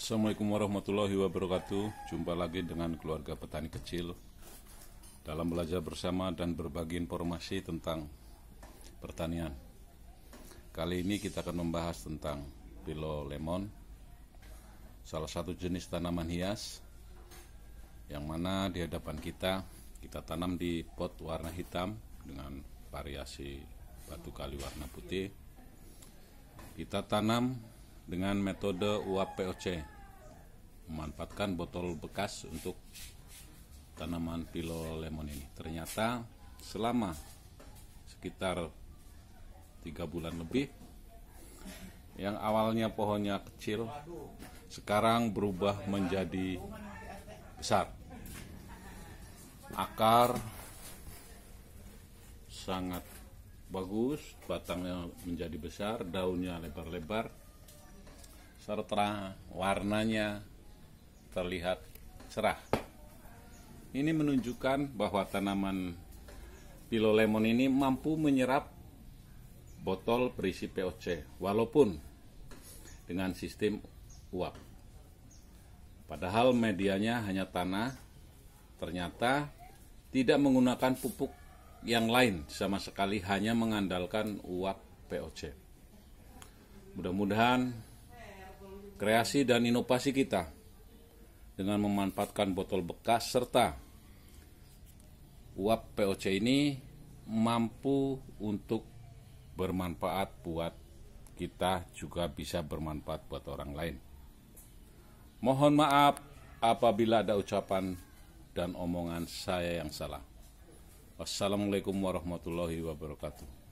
Assalamualaikum warahmatullahi wabarakatuh. Jumpa lagi dengan keluarga petani kecil dalam belajar bersama dan berbagi informasi tentang pertanian. Kali ini kita akan membahas tentang pilo lemon, salah satu jenis tanaman hias yang mana di hadapan kita kita tanam di pot warna hitam dengan variasi batu kali warna putih. Kita tanam dengan metode uap POC memanfaatkan botol bekas untuk tanaman pilo lemon ini ternyata selama sekitar tiga bulan lebih yang awalnya pohonnya kecil sekarang berubah menjadi besar akar sangat bagus batangnya menjadi besar daunnya lebar-lebar tertera warnanya terlihat cerah. Ini menunjukkan bahwa tanaman pilo lemon ini mampu menyerap botol berisi POC walaupun dengan sistem uap. Padahal medianya hanya tanah, ternyata tidak menggunakan pupuk yang lain sama sekali hanya mengandalkan uap POC. Mudah-mudahan kreasi dan inovasi kita dengan memanfaatkan botol bekas serta uap POC ini mampu untuk bermanfaat buat kita juga bisa bermanfaat buat orang lain. Mohon maaf apabila ada ucapan dan omongan saya yang salah. Wassalamualaikum warahmatullahi wabarakatuh.